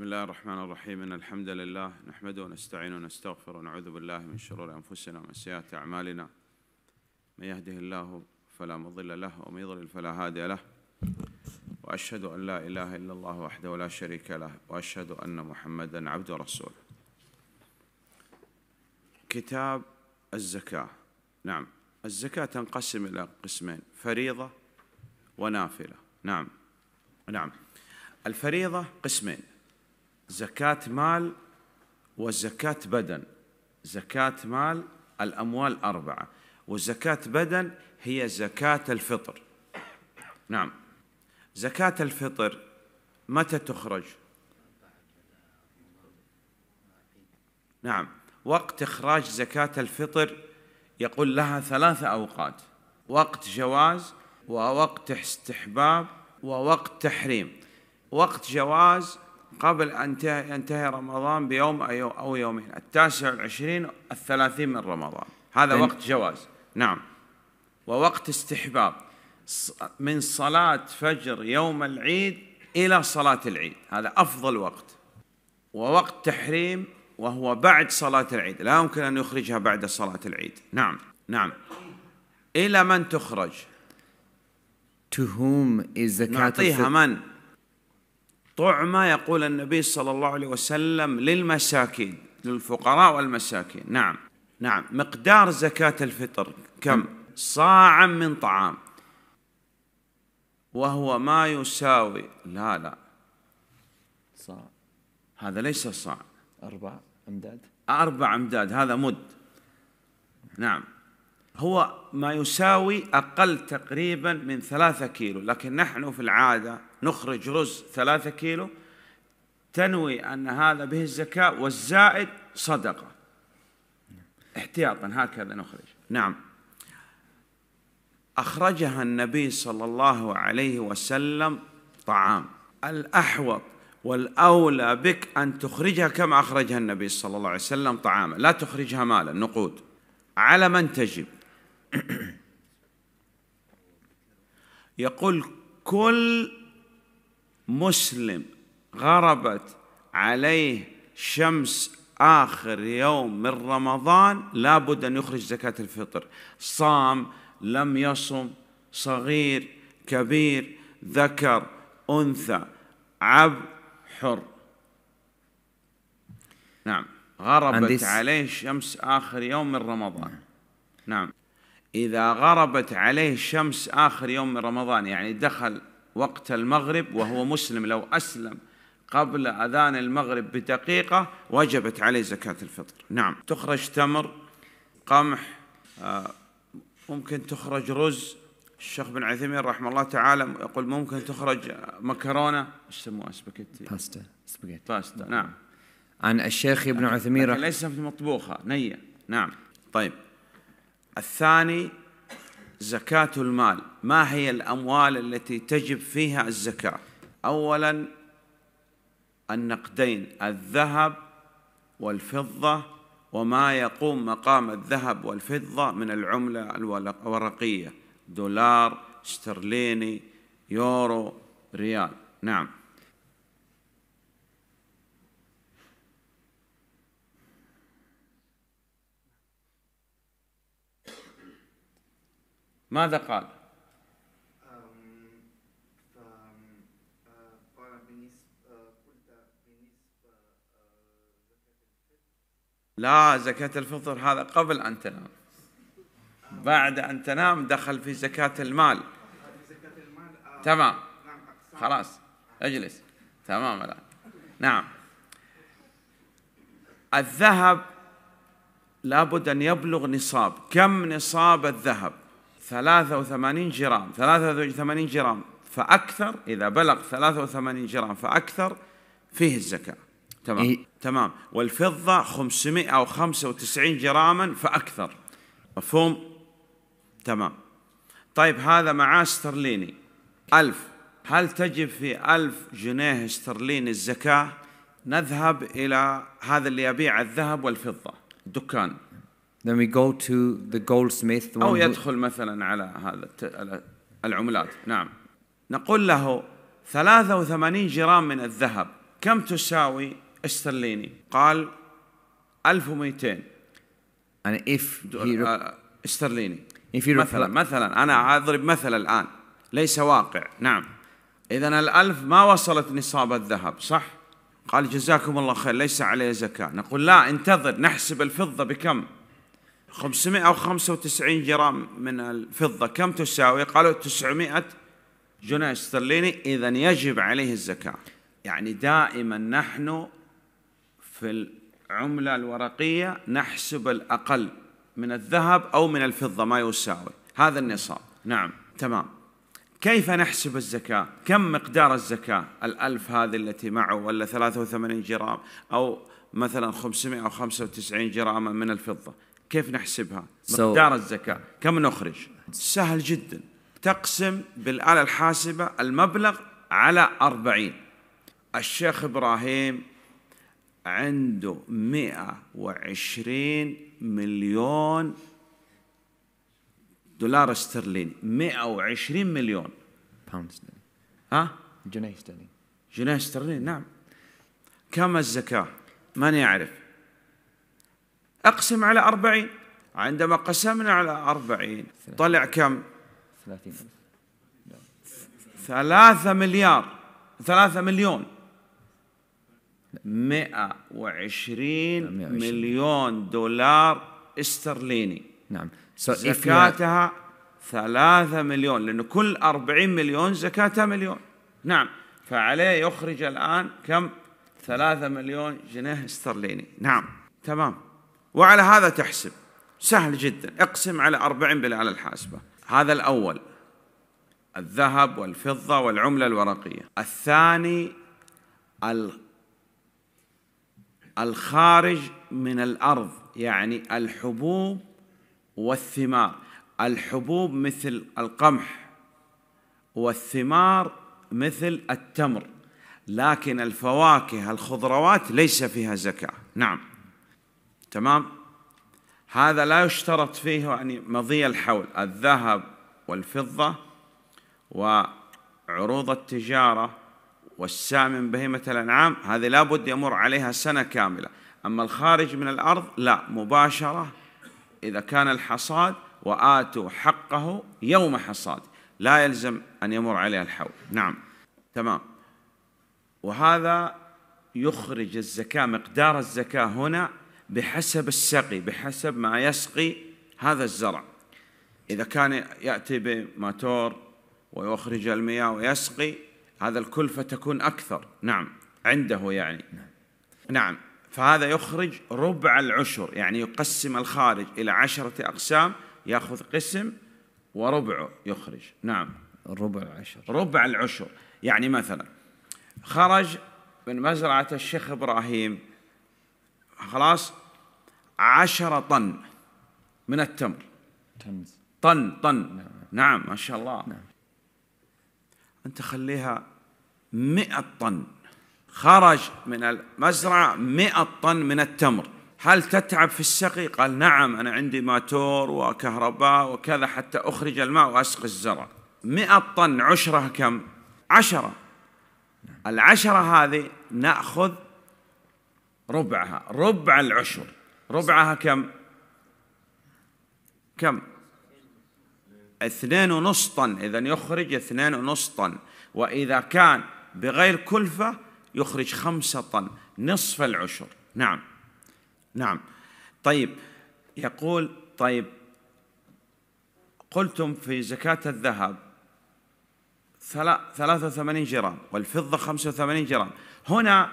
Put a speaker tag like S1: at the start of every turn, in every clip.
S1: بسم الله الرحمن الرحيم إن الحمد لله نحمده ونستعينه ونستغفره ونعوذ بالله من شرور أنفسنا ومن سيئات أعمالنا من يهده الله فلا مضل له ومن يضلل فلا هادي له وأشهد أن لا إله إلا الله وحده لا شريك له وأشهد أن محمدا عبد ورسوله كتاب الزكاة نعم الزكاة تنقسم إلى قسمين فريضة ونافلة نعم نعم الفريضة قسمين زكاة مال وزكاة بدن زكاة مال الأموال أربعة وزكاة بدن هي زكاة الفطر نعم زكاة الفطر متى تخرج نعم وقت إخراج زكاة الفطر يقول لها ثلاثة أوقات وقت جواز ووقت استحباب ووقت تحريم وقت جواز قبل أن ينتهي رمضان بيوم أو يومين التاسع والعشرين الثلاثين من رمضان هذا وقت جواز نعم ووقت استحباب من صلاة فجر يوم العيد إلى صلاة العيد هذا أفضل وقت ووقت تحريم وهو بعد صلاة العيد لا يمكن أن يخرجها بعد صلاة العيد نعم نعم إلى من تخرج
S2: To whom is the نعطيها من
S1: طعمة يقول النبي صلى الله عليه وسلم للمساكين للفقراء والمساكين نعم نعم مقدار زكاة الفطر كم صاعا من طعام وهو ما يساوي لا لا صاع هذا ليس صاع أربع أمداد أربع أمداد هذا مد نعم هو ما يساوي أقل تقريبا من ثلاثة كيلو لكن نحن في العادة نخرج رز ثلاثة كيلو تنوي أن هذا به الزكاة والزائد صدقة احتياطا هكذا نخرج نعم أخرجها النبي صلى الله عليه وسلم طعام الأحوط والأولى بك أن تخرجها كما أخرجها النبي صلى الله عليه وسلم طعاما لا تخرجها مالا نقود على من تجب يقول كل مسلم غربت عليه شمس آخر يوم من رمضان لابد أن يخرج زكاة الفطر صام لم يصم صغير كبير ذكر أنثى عبد حر نعم غربت عليه شمس آخر يوم من رمضان نعم إذا غربت عليه الشمس آخر يوم من رمضان يعني دخل وقت المغرب وهو مسلم لو أسلم قبل أذان المغرب بدقيقة وجبت عليه زكاة الفطر نعم تخرج تمر قمح آه، ممكن تخرج رز الشيخ بن عثيمين رحمه الله تعالى يقول ممكن تخرج مكرونة يسموها سباكيتي باستا سباكيتي باستا نعم عن الشيخ ابن عثيمين رحمه ليس مطبوخة نية نعم طيب الثاني زكاة المال ما هي الأموال التي تجب فيها الزكاة أولا النقدين الذهب والفضة وما يقوم مقام الذهب والفضة من العملة الورقية دولار استرليني يورو ريال نعم ماذا قال؟ لا زكاة الفطر هذا قبل أن تنام بعد أن تنام دخل في زكاة المال تمام خلاص اجلس تمام الآن نعم الذهب لابد أن يبلغ نصاب كم نصاب الذهب 83 جرام 83 جرام فأكثر إذا بلغ 83 جرام فأكثر فيه الزكاة تمام إيه؟ تمام والفضة 595 جراما فأكثر مفهوم تمام طيب هذا معاه استرليني ألف هل تجب في ألف جنيه استرليني الزكاة نذهب إلى هذا اللي يبيع الذهب والفضة دكان Then we go to the goldsmith. The أو يدخل مثلا على هذا العملات نعم نقول له 83 جرام من الذهب كم تساوي استرليني قال 1200 and if he آه، آه، استرليني if he مثلا مثلا أنا أضرب مثل الآن ليس واقع نعم إذا الألف ما وصلت نصاب الذهب صح قال جزاكم الله خير ليس عليه زكاة نقول لا انتظر نحسب الفضة بكم 595 جرام من الفضة كم تساوي؟ قالوا 900 جنيه استرليني إذا يجب عليه الزكاة يعني دائما نحن في العملة الورقية نحسب الأقل من الذهب أو من الفضة ما يساوي هذا النصاب نعم تمام كيف نحسب الزكاة كم مقدار الزكاة الألف هذه التي معه ولا 83 جرام أو مثلا 595 جراما من الفضة كيف نحسبها مقدار الزكاة كم نخرج سهل جدا تقسم بالآلة الحاسبة المبلغ على أربعين الشيخ إبراهيم عنده مئة وعشرين مليون دولار استرليني 120 مليون باوند استرليني ها؟ جنيه استرليني جنيه استرليني نعم كم الزكاة؟ من يعرف أقسم على أربعين عندما قسمنا على أربعين طلع كم ثلاثة مليار ثلاثة مليون مئة وعشرين مليون دولار استرليني نعم زكاتها ثلاثة مليون لأنه كل أربعين مليون زكاتها مليون نعم فعليه يخرج الآن كم ثلاثة مليون جنيه استرليني نعم تمام وعلى هذا تحسب سهل جدا اقسم على أربعين بالآلة الحاسبة هذا الأول الذهب والفضة والعملة الورقية الثاني الخارج من الأرض يعني الحبوب والثمار الحبوب مثل القمح والثمار مثل التمر لكن الفواكه الخضروات ليس فيها زكاة نعم تمام هذا لا يشترط فيه يعني مضي الحول الذهب والفضة وعروض التجارة من بهيمة الأنعام هذه لابد يمر عليها سنة كاملة أما الخارج من الأرض لا مباشرة إذا كان الحصاد وآتوا حقه يوم حصاد لا يلزم أن يمر عليها الحول نعم تمام وهذا يخرج الزكاة مقدار الزكاة هنا بحسب السقي بحسب ما يسقي هذا الزرع إذا كان يأتي بماتور ويخرج المياه ويسقي هذا الكلفة تكون أكثر نعم عنده يعني نعم فهذا يخرج ربع العشر يعني يقسم الخارج إلى عشرة أقسام يأخذ قسم وربعه يخرج نعم ربع العشر ربع العشر يعني مثلا خرج من مزرعة الشيخ إبراهيم خلاص عشرة طن من التمر تمز. طن طن نعم. نعم ما شاء الله نعم. أنت خليها مئة طن خرج من المزرعة مئة طن من التمر هل تتعب في السقي؟ قال نعم أنا عندي ماتور وكهرباء وكذا حتى أخرج الماء وأسقي الزرع مئة طن عشرة كم؟ عشرة نعم. العشرة هذه نأخذ ربعها ربع العشر ربعها كم كم اثنين ونص طن إذا يخرج اثنين ونص طن وإذا كان بغير كلفة يخرج خمسة طن نصف العشر نعم نعم طيب يقول طيب قلتم في زكاة الذهب ثلاثة وثمانين جرام والفضة خمسة وثمانين جرام هنا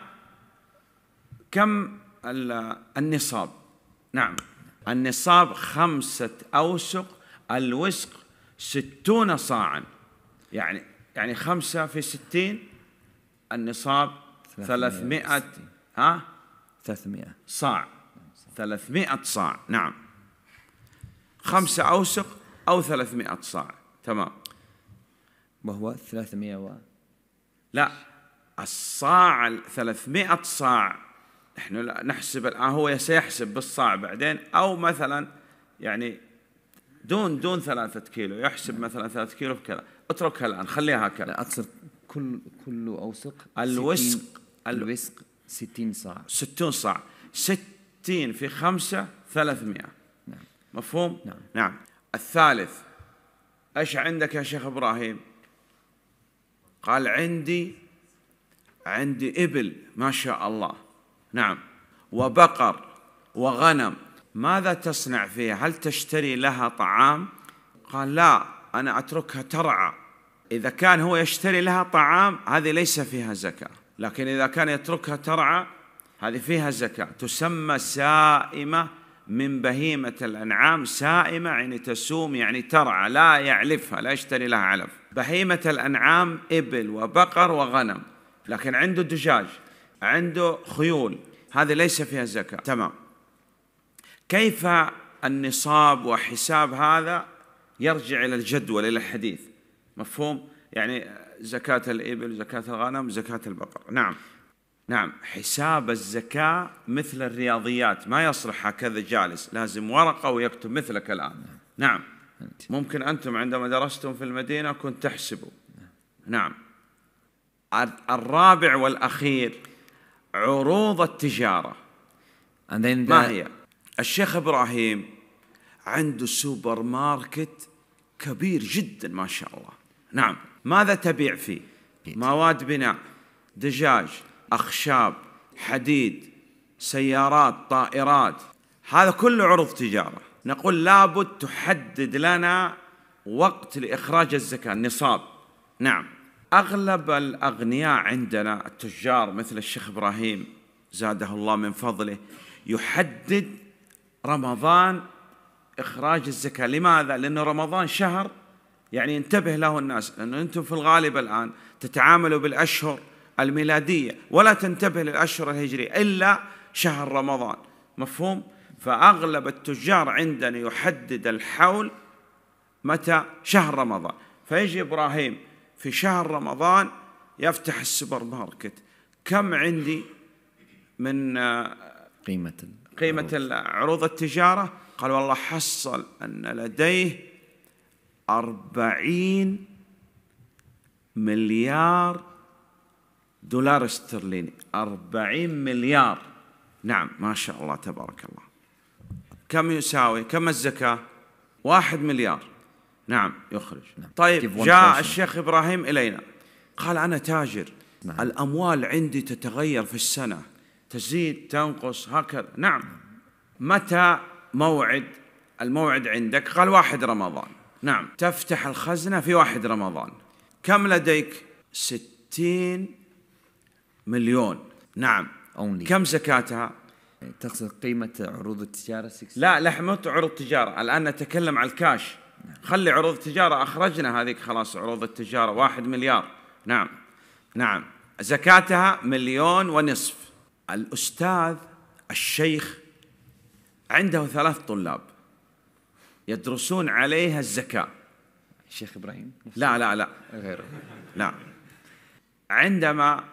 S1: كم النصاب نعم النصاب خمسة أوسق الوسق ستون صاعا يعني يعني خمسة في ستين النصاب
S2: ثلاثمائة
S1: ها ثلاثمائة صاع ثلاثمائة صاع نعم خمسة أوسق أو ثلاثمائة صاع تمام وهو ثلاثمائة و لا الصاع ثلاثمائة صاع نحن نحسب الآن هو سيحسب بالصاع بعدين أو مثلا يعني دون دون ثلاثة كيلو يحسب نعم. مثلا ثلاثة كيلو كذا اتركها الآن خليها هكذا لا أقصد كل كل أوسق الوسق الوسق 60 صاع 60 صاع 60 في 5 300 نعم مفهوم؟ نعم نعم الثالث ايش عندك يا شيخ ابراهيم؟ قال عندي عندي ابل ما شاء الله نعم وبقر وغنم ماذا تصنع فيها هل تشتري لها طعام قال لا أنا أتركها ترعى إذا كان هو يشتري لها طعام هذه ليس فيها زكاة لكن إذا كان يتركها ترعى هذه فيها زكاة تسمى سائمة من بهيمة الأنعام سائمة يعني تسوم يعني ترعى لا يعلفها لا يشتري لها علف بهيمة الأنعام إبل وبقر وغنم لكن عنده دجاج عنده خيول هذا ليس فيها زكاة تمام كيف النصاب وحساب هذا يرجع إلى الجدول إلى الحديث مفهوم يعني زكاة الإبل زكاة الغنم زكاة البقر نعم نعم حساب الزكاة مثل الرياضيات ما يصلح هكذا جالس لازم ورقة ويكتب مثلك الآن نعم ممكن أنتم عندما درستم في المدينة كنت تحسبوا نعم الرابع والأخير عروض التجاره And then the ما هي؟ الشيخ ابراهيم عنده سوبر ماركت كبير جدا ما شاء الله نعم ماذا تبيع فيه؟ مواد بناء دجاج اخشاب حديد سيارات طائرات هذا كله عروض تجاره نقول لابد تحدد لنا وقت لاخراج الزكاه النصاب نعم أغلب الأغنياء عندنا التجار مثل الشيخ إبراهيم زاده الله من فضله يحدد رمضان إخراج الزكاة لماذا؟ لأن رمضان شهر يعني انتبه له الناس لان أنتم في الغالب الآن تتعاملوا بالأشهر الميلادية ولا تنتبه للأشهر الهجرية إلا شهر رمضان مفهوم؟ فأغلب التجار عندنا يحدد الحول متى شهر رمضان فيجي إبراهيم في شهر رمضان يفتح السوبر ماركت كم عندي من آه، قيمة قيمة عروض التجارة قال والله حصل أن لديه أربعين مليار دولار استرليني أربعين مليار نعم ما شاء الله تبارك الله كم يساوي كم الزكاة واحد مليار نعم يخرج نعم. طيب جاء الشيخ إبراهيم إلينا قال أنا تاجر نعم. الأموال عندي تتغير في السنة تزيد تنقص هكذا نعم متى موعد الموعد عندك قال واحد رمضان نعم تفتح الخزنة في واحد رمضان كم لديك ستين مليون نعم Only. كم زكاتها تقصد قيمة عروض التجارة 60 لا لحمة عروض التجارة الآن نتكلم على الكاش خلي عروض التجارة أخرجنا هذيك خلاص عروض التجارة واحد مليار نعم نعم زكاتها مليون ونصف الأستاذ الشيخ عنده ثلاث طلاب يدرسون عليها الزكاة الشيخ إبراهيم لا لا لا غيره لا نعم. عندما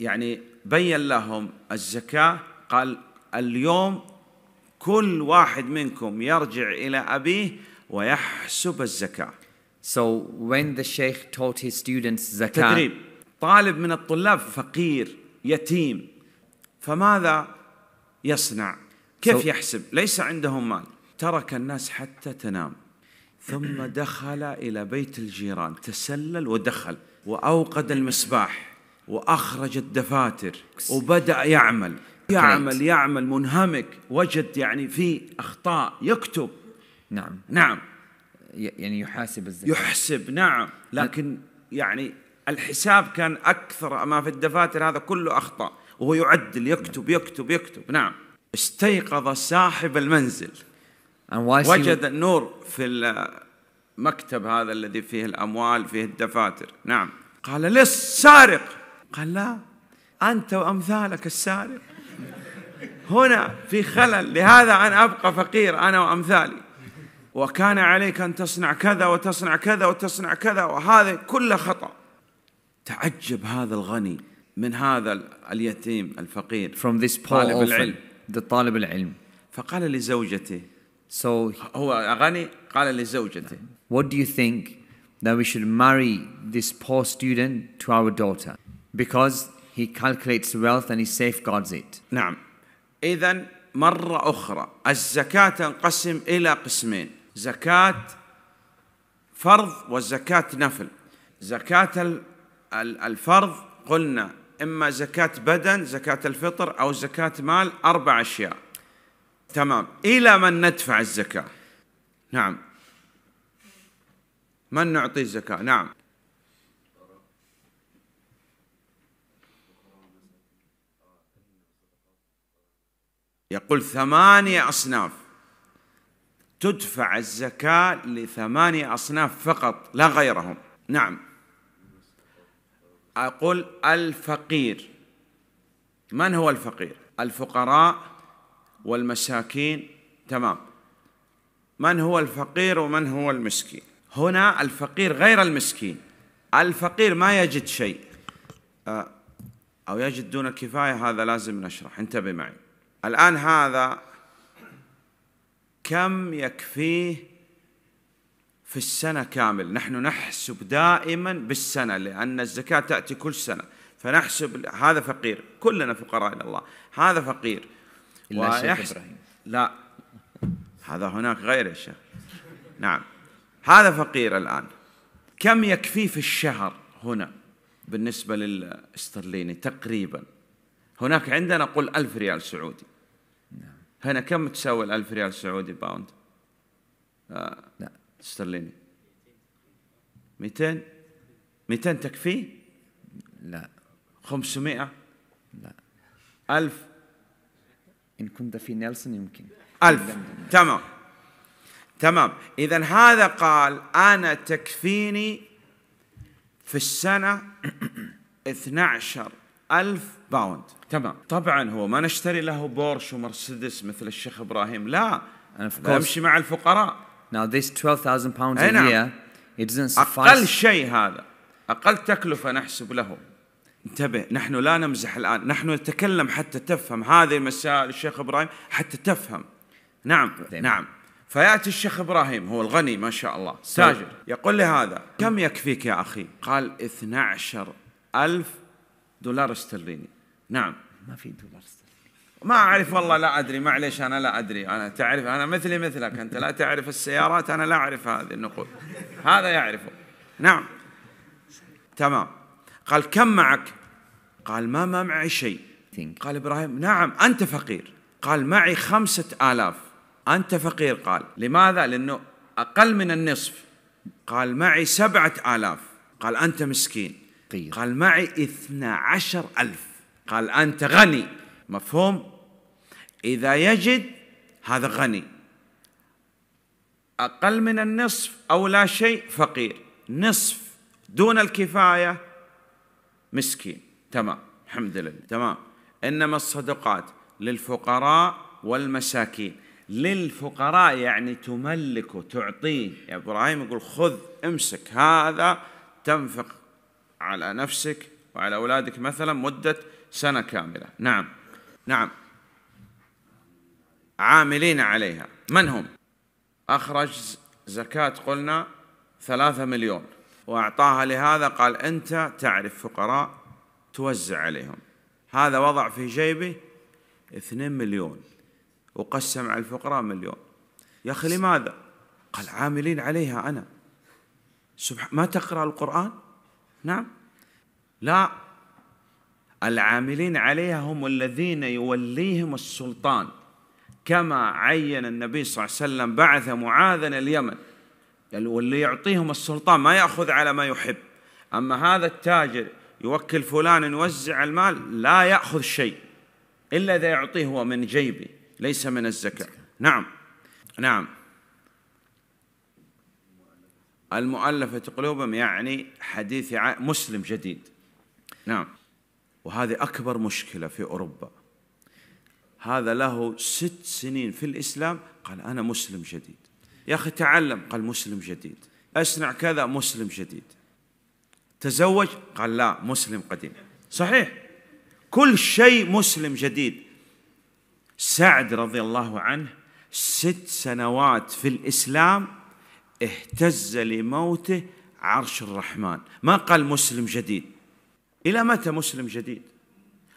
S1: يعني بين لهم الزكاة قال اليوم كل واحد منكم يرجع إلى أبيه ويحسب الزكاة. So when the sheikh taught his students زكاة تدريب طالب من الطلاب فقير يتيم فماذا يصنع؟ كيف so, يحسب؟ ليس عندهم مال ترك الناس حتى تنام ثم دخل إلى بيت الجيران تسلل ودخل وأوقد المصباح وأخرج الدفاتر وبدأ يعمل يعمل يعمل منهمك وجد يعني في أخطاء يكتب نعم نعم يعني يحاسب الزكاة يحسب نعم لكن يعني الحساب كان أكثر ما في الدفاتر هذا كله أخطأ وهو يعدل يكتب نعم. يكتب يكتب نعم استيقظ صاحب المنزل وجد النور في المكتب هذا الذي فيه الأموال فيه الدفاتر نعم قال لص سارق قال لا أنت وأمثالك السارق هنا في خلل لهذا أنا أبقى فقير أنا وأمثالي وكان عليك أن تصنع كذا وتصنع كذا وتصنع كذا وهذا كله خطأ تعجب هذا الغني من هذا اليتيم الفقير from this طالب العلم the طالب العلم فقال لزوجته so هو غني قال لزوجته what do you think that we should marry this poor student to our daughter because he calculates wealth and he safeguards it نعم إذا مرة أخرى الزكاة تنقسم إلى قسمين زكاة فرض وزكاة نفل زكاة الفرض قلنا إما زكاة بدن زكاة الفطر أو زكاة مال أربع أشياء تمام إلى من ندفع الزكاة
S2: نعم من نعطي الزكاة نعم
S1: يقول ثمانية أصناف تدفع الزكاة لثمانية أصناف فقط لا غيرهم نعم أقول الفقير من هو الفقير الفقراء والمساكين تمام من هو الفقير ومن هو المسكين هنا الفقير غير المسكين الفقير ما يجد شيء أه، أو يجد دون كفاية هذا لازم نشرح انتبه معي الآن هذا كم يكفيه في السنة كامل نحن نحسب دائما بالسنة لأن الزكاة تأتي كل سنة فنحسب هذا فقير كلنا فقراء إلى الله هذا فقير إلا ويحس... لا هذا هناك غير يا شيخ نعم هذا فقير الآن كم يكفيه في الشهر هنا بالنسبة للاسترليني تقريبا هناك عندنا قل ألف ريال سعودي هنا كم تساوي ال1000 ريال سعودي باوند آه لا استرليني 200 200 تكفيه لا 500 لا 1000 إن كنت في نيلسون يمكن 1000 تمام تمام إذا هذا قال أنا تكفيني في السنة 12 ألف باوند تمام طبعا هو ما نشتري له بورش ومرسيدس مثل الشيخ إبراهيم لا And أمشي مع الفقراء now this 12,000 pounds a نعم. year it doesn't suffice أقل شيء هذا أقل تكلفة نحسب له انتبه نحن لا نمزح الآن نحن نتكلم حتى تفهم هذه المسائل الشيخ إبراهيم حتى تفهم نعم نعم فياتي الشيخ ابراهيم هو الغني ما شاء الله طيب. تاجر يقول لي هذا كم يكفيك يا اخي؟ قال 12 ألف دولار استرليني نعم ما في دولار استرليني ما أعرف والله لا أدري معليش أنا لا أدري أنا تعرف أنا مثلي مثلك أنت لا تعرف السيارات أنا لا أعرف هذه النقود هذا يعرفه نعم تمام قال كم معك قال ما ما معي شيء قال إبراهيم نعم أنت فقير قال معي خمسة آلاف أنت فقير قال لماذا لأنه أقل من النصف قال معي سبعة آلاف قال أنت مسكين فقير قال معي اثنا عشر ألف قال أنت غني مفهوم إذا يجد هذا غني أقل من النصف أو لا شيء فقير نصف دون الكفاية مسكين تمام الحمد لله تمام إنما الصدقات للفقراء والمساكين للفقراء يعني تملكه تعطيه يا إبراهيم يقول خذ امسك هذا تنفق على نفسك وعلى أولادك مثلا مدة سنة كاملة نعم نعم عاملين عليها من هم أخرج زكاة قلنا ثلاثة مليون وأعطاها لهذا قال أنت تعرف فقراء توزع عليهم هذا وضع في جيبه اثنين مليون وقسم على الفقراء مليون يا أخي لماذا قال عاملين عليها أنا سبحان ما تقرأ القرآن نعم لا العاملين عليها هم الذين يوليهم السلطان كما عين النبي صلى الله عليه وسلم بعث معاذا اليمن واللي يعطيهم السلطان ما ياخذ على ما يحب اما هذا التاجر يوكل فلان يوزع المال لا ياخذ شيء الا اذا يعطيه هو من جيبه ليس من الزكاه نعم نعم المؤلفة قلوبهم يعني حديث مسلم جديد نعم وهذه أكبر مشكلة في أوروبا هذا له ست سنين في الإسلام قال أنا مسلم جديد يا أخي تعلم قال مسلم جديد أصنع كذا مسلم جديد تزوج قال لا مسلم قديم صحيح كل شيء مسلم جديد سعد رضي الله عنه ست سنوات في الإسلام اهتز لموته عرش الرحمن ما قال مسلم جديد إلى متى مسلم جديد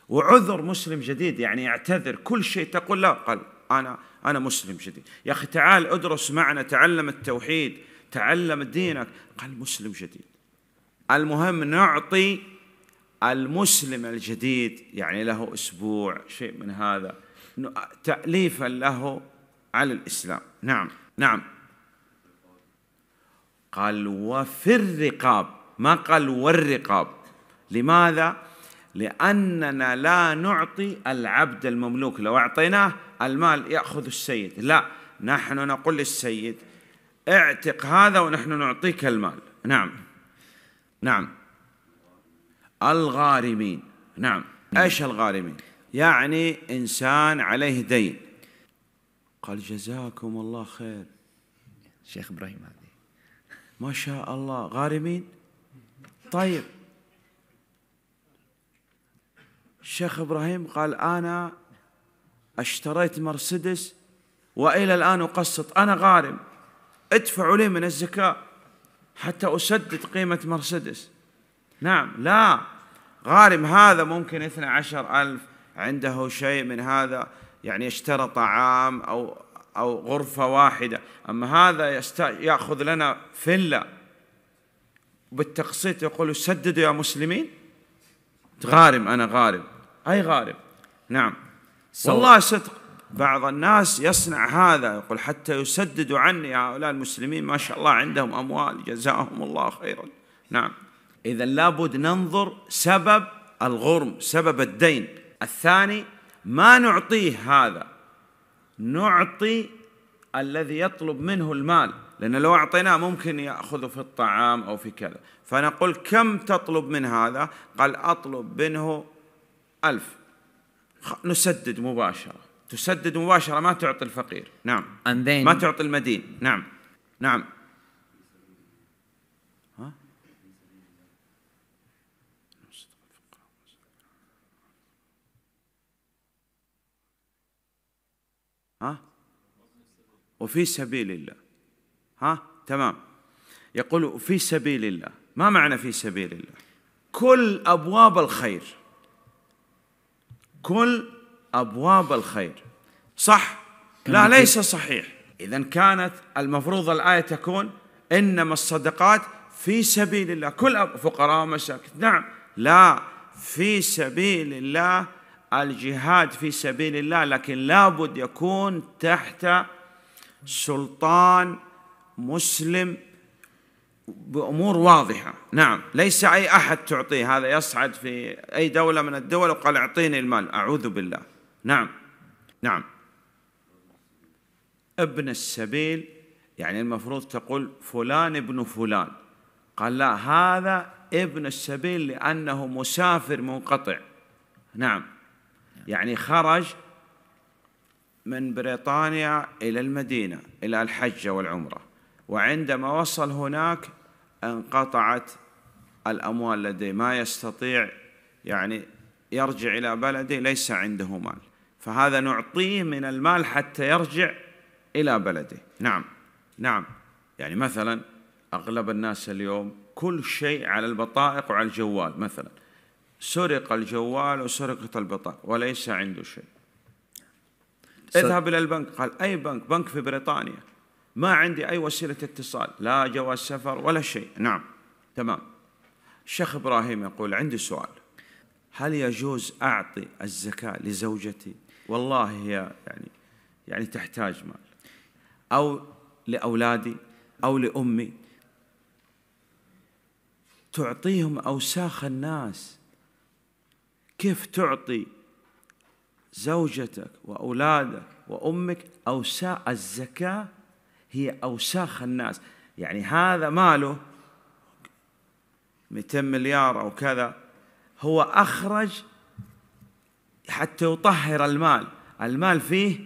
S1: وعذر مسلم جديد يعني اعتذر كل شيء تقول لا قال أنا أنا مسلم جديد يا أخي تعال ادرس معنا تعلم التوحيد تعلم دينك قال مسلم جديد المهم نعطي المسلم الجديد يعني له أسبوع شيء من هذا تأليفا له على الإسلام نعم نعم قال وفي الرقاب ما قال والرقاب لماذا؟ لأننا لا نعطي العبد المملوك لو أعطيناه المال يأخذ السيد لا نحن نقول للسيد اعتق هذا ونحن نعطيك المال نعم نعم الغارمين نعم ايش الغارمين يعني انسان عليه دين قال جزاكم الله خير شيخ ابراهيم هذا ما شاء الله غارمين طيب الشيخ ابراهيم قال انا اشتريت مرسيدس والى الان اقسط انا غارم ادفعوا لي من الزكاه حتى اسدد قيمه مرسيدس نعم لا غارم هذا ممكن 12 ألف عنده شيء من هذا يعني اشترى طعام أو أو غرفة واحدة أما هذا يأخذ لنا فيلا بالتقسيط يقول سددوا يا مسلمين غارم أنا غارم أي غارم نعم والله صدق بعض الناس يصنع هذا يقول حتى يسددوا عني هؤلاء المسلمين ما شاء الله عندهم أموال جزاهم الله خيرا نعم إذا لابد ننظر سبب الغرم سبب الدين الثاني ما نعطيه هذا نعطي الذي يطلب منه المال لأن لو أعطيناه ممكن يأخذه في الطعام أو في كذا فنقول كم تطلب من هذا قال أطلب منه ألف نسدد مباشرة تسدد مباشرة ما تعطي الفقير
S2: نعم And
S1: then ما تعطي المدين
S2: نعم نعم
S1: ها وفي سبيل الله ها تمام يقول في سبيل الله ما معنى في سبيل الله كل أبواب الخير كل أبواب الخير صح لا ليس صحيح إذا كانت المفروض الآية تكون إنما الصدقات في سبيل الله كل فقراء ومساكين نعم لا في سبيل الله الجهاد في سبيل الله لكن لابد يكون تحت سلطان مسلم بامور واضحه نعم ليس اي احد تعطيه هذا يصعد في اي دوله من الدول وقال اعطيني المال اعوذ بالله نعم نعم ابن السبيل يعني المفروض تقول فلان ابن فلان قال لا هذا ابن السبيل لانه مسافر منقطع نعم يعني خرج من بريطانيا إلى المدينة إلى الحج والعمرة وعندما وصل هناك انقطعت الأموال لديه ما يستطيع يعني يرجع إلى بلده ليس عنده مال فهذا نعطيه من المال حتى يرجع إلى بلده نعم نعم يعني مثلا أغلب الناس اليوم كل شيء على البطائق وعلى الجوال مثلا سرق الجوال وسرقت البطاقة وليس عنده شيء اذهب إلى البنك قال أي بنك بنك في بريطانيا ما عندي أي وسيلة اتصال لا جواز سفر ولا شيء نعم تمام الشيخ إبراهيم يقول عندي سؤال هل يجوز أعطي الزكاة لزوجتي والله هي يعني يعني تحتاج مال أو لأولادي أو لأمي تعطيهم أوساخ الناس كيف تعطي زوجتك واولادك وامك اوساخ الزكاه هي اوساخ الناس يعني هذا ماله 200 مليار او كذا هو اخرج حتى يطهر المال المال فيه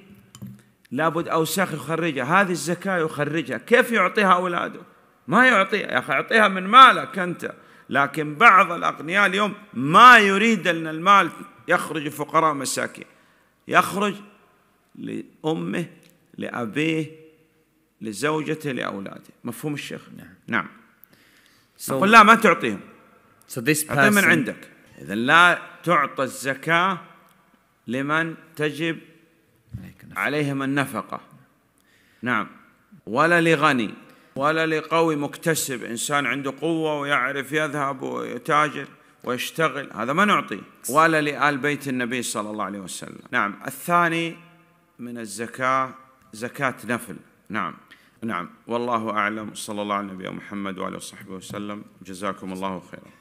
S1: لابد اوساخ يخرجها هذه الزكاه يخرجها كيف يعطيها اولاده ما يعطيها يا اخي اعطيها من مالك انت لكن بعض الأغنياء اليوم ما يريد أن المال يخرج فقراء مساكين يخرج لأمه لأبيه لزوجته لأولاده مفهوم الشيخ نعم
S2: نعم so, لا ما
S1: تعطيهم so this person, من عندك إذا لا تعطى الزكاة لمن تجب عليهم النفقة نعم ولا لغني ولا لقوي مكتسب إنسان عنده قوة ويعرف يذهب ويتاجر ويشتغل هذا ما نعطي ولا لآل بيت النبي صلى الله عليه وسلم نعم الثاني من الزكاة زكاة نفل نعم نعم والله أعلم صلى الله على نبينا محمد وعلى وصحبه وسلم جزاكم الله خيرا